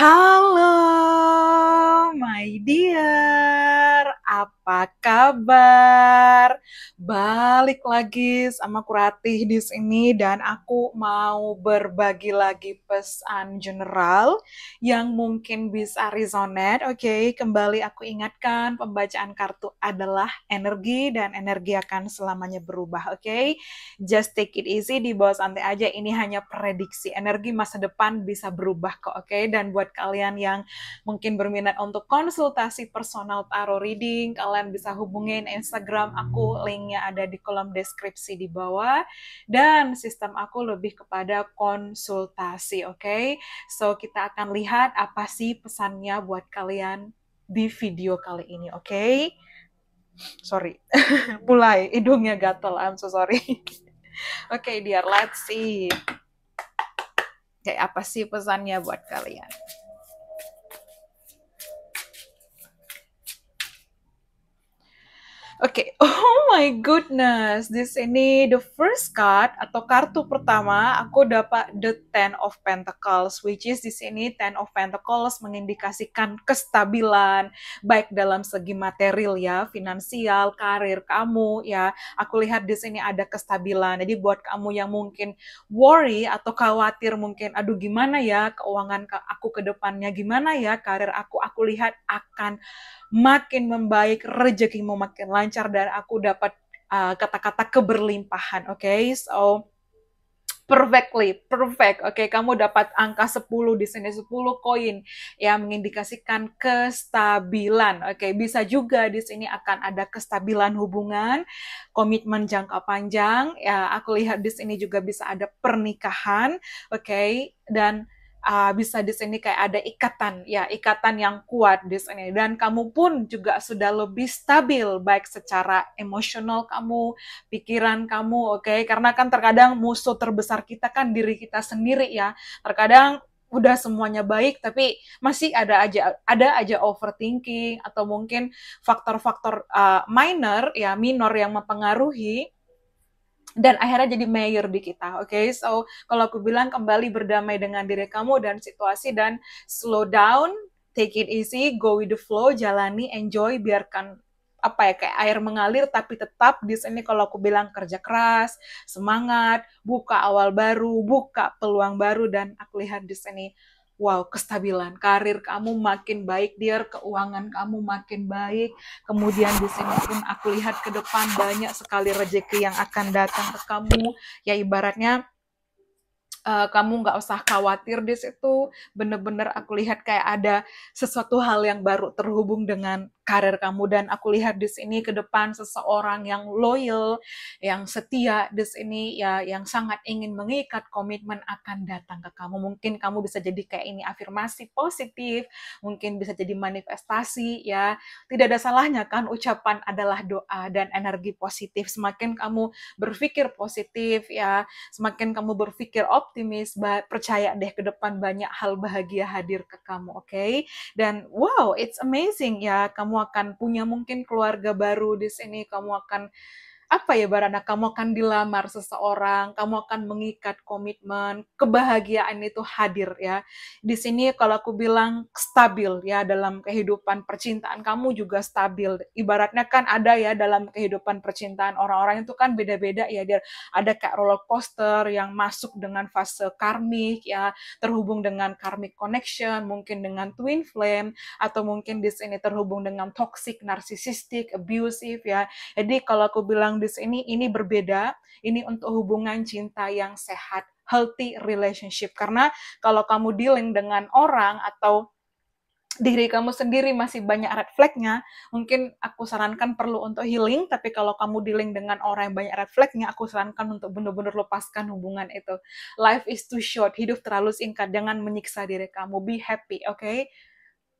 Halo, my dear. Apa kabar? balik lagi sama Kuratih di sini dan aku mau berbagi lagi pesan general yang mungkin bisa resonate. Oke, okay, kembali aku ingatkan pembacaan kartu adalah energi dan energi akan selamanya berubah. Oke, okay? just take it easy, di bawah santai aja. Ini hanya prediksi energi masa depan bisa berubah kok. Oke, okay? dan buat kalian yang mungkin berminat untuk konsultasi personal tarot reading, kalian bisa hubungin Instagram aku linknya linknya ada di kolom deskripsi di bawah dan sistem aku lebih kepada konsultasi oke okay? so kita akan lihat apa sih pesannya buat kalian di video kali ini oke okay? sorry mulai hidungnya gatel I'm so sorry oke okay, dear let's see kayak apa sih pesannya buat kalian Oke, okay. oh my goodness, di sini the first card atau kartu pertama aku dapat the Ten of Pentacles, which is di sini Ten of Pentacles mengindikasikan kestabilan baik dalam segi material ya, finansial, karir kamu ya. Aku lihat di sini ada kestabilan. Jadi buat kamu yang mungkin worry atau khawatir mungkin, aduh gimana ya keuangan aku ke depannya, gimana ya karir aku, aku lihat akan makin membaik, rejeki rezekimu makin lancar dan aku dapat uh, kata-kata uh, keberlimpahan. Oke, okay? so perfectly, perfect. Oke, okay, kamu dapat angka 10 di sini 10 koin yang mengindikasikan kestabilan. Oke, okay, bisa juga di sini akan ada kestabilan hubungan, komitmen jangka panjang. Ya, aku lihat di sini juga bisa ada pernikahan. Oke, okay, dan uh, bisa di sini kayak ada ikatan ya ikatan yang kuat di sini dan kamu pun juga sudah lebih stabil baik secara emosional kamu pikiran kamu oke okay? karena kan terkadang musuh terbesar kita kan diri kita sendiri ya terkadang udah semuanya baik tapi masih ada aja ada aja overthinking atau mungkin faktor-faktor uh, minor ya minor yang mempengaruhi dan akhirnya jadi mayor di kita. Oke, okay? so kalau aku bilang kembali berdamai dengan diri kamu dan situasi dan slow down, take it easy, go with the flow, jalani, enjoy, biarkan apa ya kayak air mengalir tapi tetap di sini kalau aku bilang kerja keras, semangat, buka awal baru, buka peluang baru dan aku lihat di sini wow, kestabilan karir kamu makin baik, dear, keuangan kamu makin baik. Kemudian di sini pun aku lihat ke depan banyak sekali rejeki yang akan datang ke kamu. Ya ibaratnya uh, kamu nggak usah khawatir di situ. Bener-bener aku lihat kayak ada sesuatu hal yang baru terhubung dengan karir kamu dan aku lihat di sini ke depan seseorang yang loyal, yang setia di sini ya yang sangat ingin mengikat komitmen akan datang ke kamu. Mungkin kamu bisa jadi kayak ini afirmasi positif, mungkin bisa jadi manifestasi ya. Tidak ada salahnya kan ucapan adalah doa dan energi positif. Semakin kamu berpikir positif ya, semakin kamu berpikir optimis, percaya deh ke depan banyak hal bahagia hadir ke kamu, oke? Okay? Dan wow, it's amazing ya kamu kamu akan punya mungkin keluarga baru di sini, kamu akan apa ya Barana, kamu akan dilamar seseorang, kamu akan mengikat komitmen, kebahagiaan itu hadir ya. Di sini kalau aku bilang stabil ya dalam kehidupan percintaan kamu juga stabil. Ibaratnya kan ada ya dalam kehidupan percintaan orang-orang itu kan beda-beda ya. Dia ada kayak roller coaster yang masuk dengan fase karmik ya, terhubung dengan karmic connection, mungkin dengan twin flame atau mungkin di sini terhubung dengan toxic, narcissistic, abusive ya. Jadi kalau aku bilang bilang di ini berbeda, ini untuk hubungan cinta yang sehat, healthy relationship. Karena kalau kamu dealing dengan orang atau diri kamu sendiri masih banyak red flagnya, mungkin aku sarankan perlu untuk healing, tapi kalau kamu dealing dengan orang yang banyak red flagnya, aku sarankan untuk benar-benar lepaskan hubungan itu. Life is too short, hidup terlalu singkat, jangan menyiksa diri kamu, be happy, oke? Okay?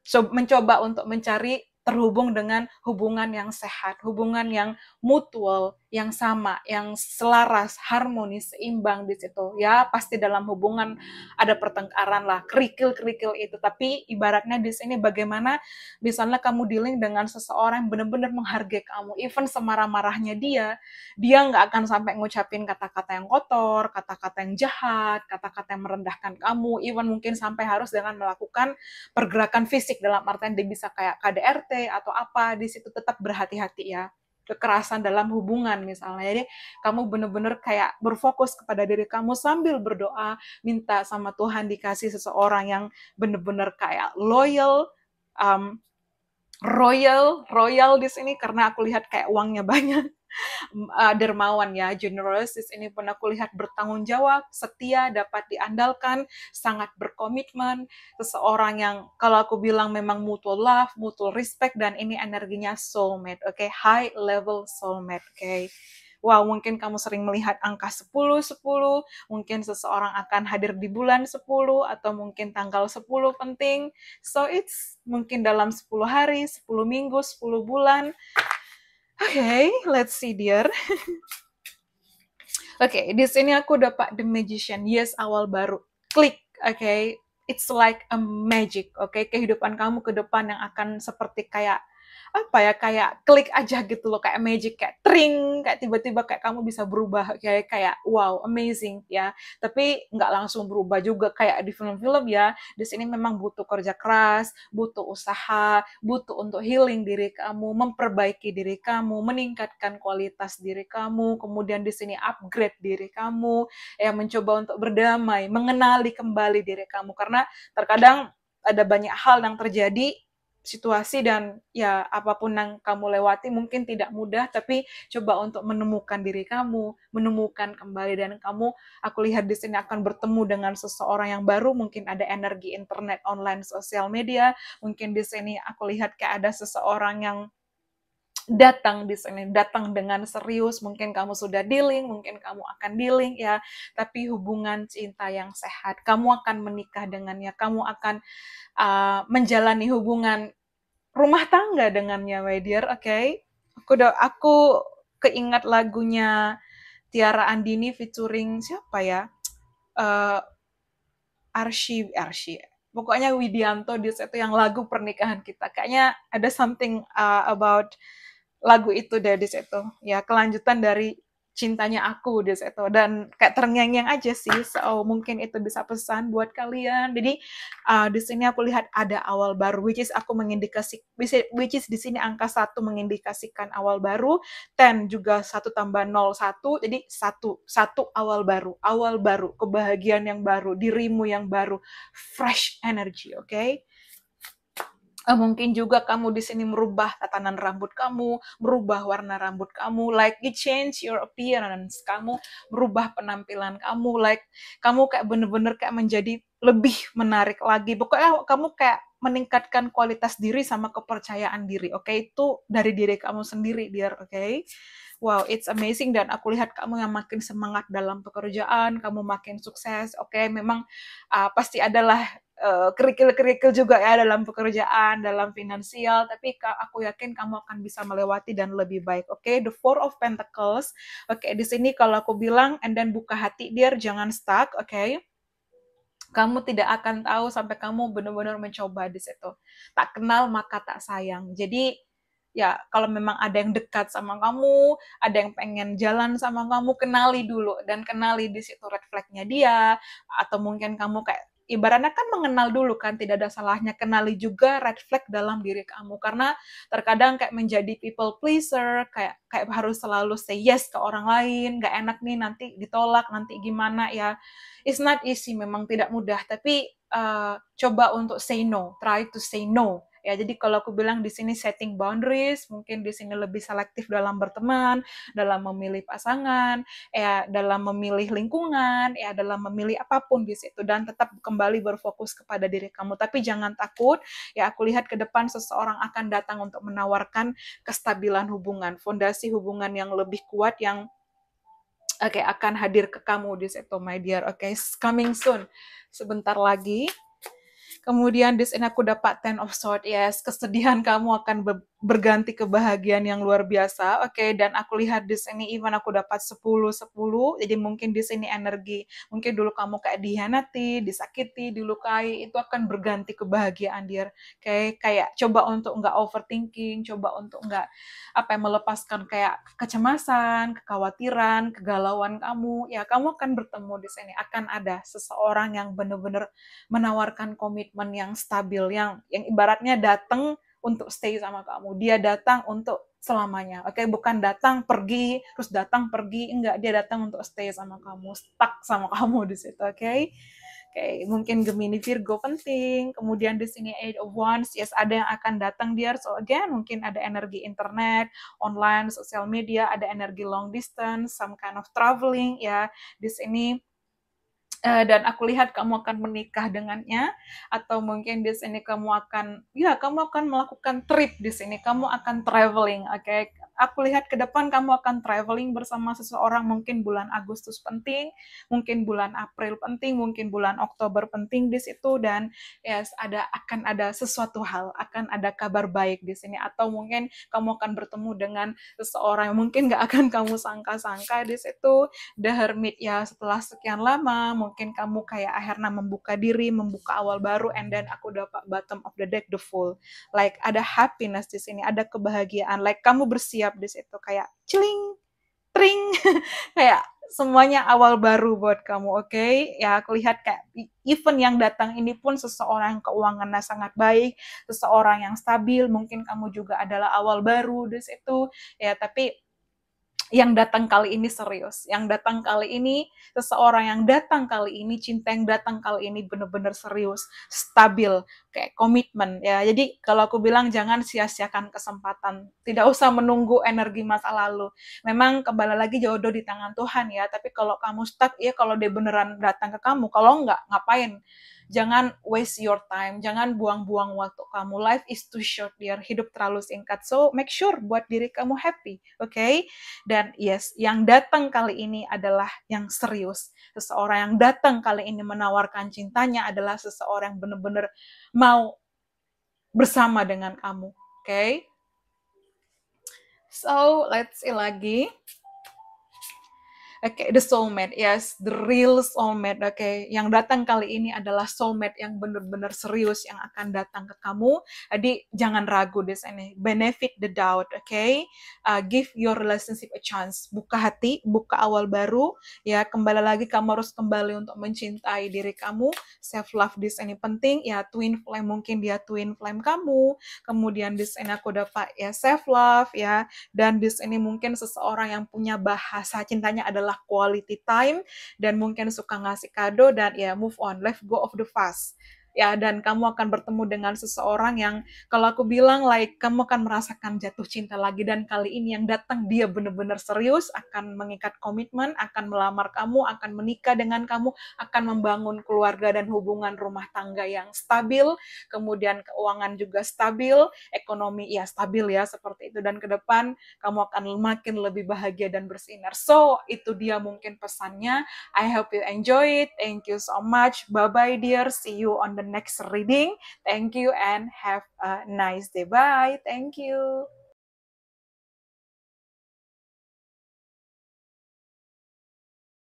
So, mencoba untuk mencari terhubung dengan hubungan yang sehat, hubungan yang mutual, yang sama, yang selaras, harmonis, seimbang di situ. Ya, pasti dalam hubungan ada pertengkaran lah, kerikil-kerikil itu. Tapi ibaratnya di sini bagaimana misalnya kamu dealing dengan seseorang yang benar-benar menghargai kamu. Even semarah-marahnya dia, dia nggak akan sampai ngucapin kata-kata yang kotor, kata-kata yang jahat, kata-kata yang merendahkan kamu. Even mungkin sampai harus dengan melakukan pergerakan fisik dalam artian dia bisa kayak KDRT atau apa, di situ tetap berhati-hati ya kekerasan dalam hubungan misalnya. Jadi kamu benar-benar kayak berfokus kepada diri kamu sambil berdoa, minta sama Tuhan dikasih seseorang yang benar-benar kayak loyal, um, royal, royal di sini karena aku lihat kayak uangnya banyak uh, dermawan ya, generosis ini pernah kulihat bertanggung jawab, setia, dapat diandalkan, sangat berkomitmen, seseorang yang kalau aku bilang memang mutual love, mutual respect, dan ini energinya soulmate, oke, okay? high level soulmate, oke. Okay? Wow, mungkin kamu sering melihat angka 10, 10, mungkin seseorang akan hadir di bulan 10, atau mungkin tanggal 10 penting. So, it's mungkin dalam 10 hari, 10 minggu, 10 bulan, okay, let's see dear. Oke, okay, di sini aku dapat The Magician. Yes, awal baru. Klik, oke. Okay? It's like a magic, oke. Okay? Kehidupan kamu ke depan yang akan seperti kayak apa ya kayak klik aja gitu loh kayak magic kayak tring kayak tiba-tiba kayak kamu bisa berubah kayak kayak wow amazing ya tapi nggak langsung berubah juga kayak di film-film ya di sini memang butuh kerja keras butuh usaha butuh untuk healing diri kamu memperbaiki diri kamu meningkatkan kualitas diri kamu kemudian di sini upgrade diri kamu ya mencoba untuk berdamai mengenali kembali diri kamu karena terkadang ada banyak hal yang terjadi situasi dan ya apapun yang kamu lewati mungkin tidak mudah tapi coba untuk menemukan diri kamu, menemukan kembali dan kamu aku lihat di sini akan bertemu dengan seseorang yang baru, mungkin ada energi internet, online, sosial media, mungkin di sini aku lihat kayak ada seseorang yang datang di sini, datang dengan serius. Mungkin kamu sudah dealing, mungkin kamu akan dealing ya, tapi hubungan cinta yang sehat, kamu akan menikah dengannya, kamu akan uh, menjalani hubungan rumah tangga dengannya, my dear. Oke, okay? aku udah aku keingat lagunya Tiara Andini featuring siapa ya? Uh, Arshi, Arshi, pokoknya Widianto di situ yang lagu pernikahan kita. Kayaknya ada something uh, about lagu itu deh di situ ya kelanjutan dari cintanya aku di situ dan kayak terngiang-ngiang aja sih so mungkin itu bisa pesan buat kalian jadi uh, di sini aku lihat ada awal baru which is aku mengindikasi which is di sini angka satu mengindikasikan awal baru ten juga satu tambah nol satu jadi satu satu awal baru awal baru kebahagiaan yang baru dirimu yang baru fresh energy oke okay? Eh, mungkin juga kamu di sini merubah tatanan rambut kamu, merubah warna rambut kamu, like you change your appearance, kamu merubah penampilan kamu, like kamu kayak bener-bener kayak menjadi lebih menarik lagi. Pokoknya kamu kayak meningkatkan kualitas diri sama kepercayaan diri. Oke, okay? itu dari diri kamu sendiri biar oke. Okay? Wow, it's amazing dan aku lihat kamu yang makin semangat dalam pekerjaan, kamu makin sukses. Oke, okay? memang uh, pasti adalah Eh, kerikil-kerikil juga ya dalam pekerjaan, dalam finansial, tapi aku yakin kamu akan bisa melewati dan lebih baik. Oke, okay? the Four of Pentacles. Oke, okay, di sini kalau aku bilang and then buka hati dia jangan stuck, oke? Okay? kamu tidak akan tahu sampai kamu benar-benar mencoba di situ. Tak kenal maka tak sayang. Jadi ya kalau memang ada yang dekat sama kamu, ada yang pengen jalan sama kamu, kenali dulu dan kenali di situ red flagnya dia atau mungkin kamu kayak ibaratnya kan mengenal dulu kan tidak ada salahnya kenali juga red flag dalam diri kamu karena terkadang kayak menjadi people pleaser kayak kayak harus selalu say yes ke orang lain nggak enak nih nanti ditolak nanti gimana ya it's not easy memang tidak mudah tapi uh, coba untuk say no try to say no ya jadi kalau aku bilang di sini setting boundaries mungkin di sini lebih selektif dalam berteman dalam memilih pasangan ya dalam memilih lingkungan ya dalam memilih apapun di situ dan tetap kembali berfokus kepada diri kamu tapi jangan takut ya aku lihat ke depan seseorang akan datang untuk menawarkan kestabilan hubungan fondasi hubungan yang lebih kuat yang Oke, okay, akan hadir ke kamu di situ, my dear. Oke, okay, coming soon. Sebentar lagi. Kemudian di sini aku dapat ten of sword, yes, kesedihan kamu akan berganti kebahagiaan yang luar biasa. Oke, okay, dan aku lihat di sini even aku dapat 10 10. Jadi mungkin di sini energi. Mungkin dulu kamu kayak dihianati, disakiti, dilukai, itu akan berganti kebahagiaan dia. Kayak kayak coba untuk enggak overthinking, coba untuk enggak apa yang melepaskan kayak kecemasan, kekhawatiran, kegalauan kamu. Ya, kamu akan bertemu di sini akan ada seseorang yang benar-benar menawarkan komitmen yang stabil yang yang ibaratnya datang untuk stay sama kamu. Dia datang untuk selamanya. Oke, okay? bukan datang pergi, terus datang pergi, enggak. Dia datang untuk stay sama kamu, stuck sama kamu di situ, oke? Okay? Oke, okay, mungkin Gemini Virgo penting. Kemudian di sini Eight of Wands, yes ada yang akan datang dia. So again, mungkin ada energi internet, online, sosial media, ada energi long distance, some kind of traveling ya. Di sini Eh, dan aku lihat kamu akan menikah dengannya atau mungkin di sini kamu akan ya kamu akan melakukan trip di sini kamu akan traveling oke okay? aku lihat ke depan kamu akan traveling bersama seseorang mungkin bulan Agustus penting, mungkin bulan April penting, mungkin bulan Oktober penting di situ dan yes ada akan ada sesuatu hal, akan ada kabar baik di sini atau mungkin kamu akan bertemu dengan seseorang yang mungkin nggak akan kamu sangka-sangka di situ the hermit ya setelah sekian lama mungkin kamu kayak akhirnya membuka diri, membuka awal baru and then aku dapat bottom of the deck the full. Like ada happiness di sini, ada kebahagiaan. Like kamu bersiap habis itu kayak celing, tring, kayak semuanya awal baru buat kamu, oke? Okay? Ya, aku lihat kayak e, event yang datang ini pun seseorang yang keuangannya sangat baik, seseorang yang stabil, mungkin kamu juga adalah awal baru di situ. Ya, tapi yang datang kali ini serius, yang datang kali ini seseorang yang datang kali ini cinta yang datang kali ini benar-benar serius, stabil, kayak komitmen ya. Jadi kalau aku bilang jangan sia-siakan kesempatan, tidak usah menunggu energi masa lalu. Memang kembali lagi jodoh di tangan Tuhan ya, tapi kalau kamu stuck ya kalau dia beneran datang ke kamu, kalau enggak ngapain? jangan waste your time, jangan buang-buang waktu kamu. Life is too short, dear. Hidup terlalu singkat. So, make sure buat diri kamu happy, oke? Okay? Dan yes, yang datang kali ini adalah yang serius. Seseorang yang datang kali ini menawarkan cintanya adalah seseorang yang benar-benar mau bersama dengan kamu, oke? Okay? So, let's see lagi okay, the soulmate, yes, the real soulmate, oke. Okay. Yang datang kali ini adalah soulmate yang benar-benar serius yang akan datang ke kamu. Jadi jangan ragu di sini. Benefit the doubt, oke. Okay. Uh, give your relationship a chance. Buka hati, buka awal baru, ya. Kembali lagi kamu harus kembali untuk mencintai diri kamu. Self love di sini penting, ya. Twin flame mungkin dia twin flame kamu. Kemudian di sini aku dapat ya self love, ya. Dan di sini mungkin seseorang yang punya bahasa cintanya adalah adalah quality time dan mungkin suka ngasih kado dan ya move on, let go of the fast ya dan kamu akan bertemu dengan seseorang yang kalau aku bilang like kamu akan merasakan jatuh cinta lagi dan kali ini yang datang dia benar-benar serius akan mengikat komitmen akan melamar kamu akan menikah dengan kamu akan membangun keluarga dan hubungan rumah tangga yang stabil kemudian keuangan juga stabil ekonomi ya stabil ya seperti itu dan ke depan kamu akan makin lebih bahagia dan bersinar so itu dia mungkin pesannya I hope you enjoy it thank you so much bye bye dear see you on the next reading. Thank you and have a nice day. Bye. Thank you.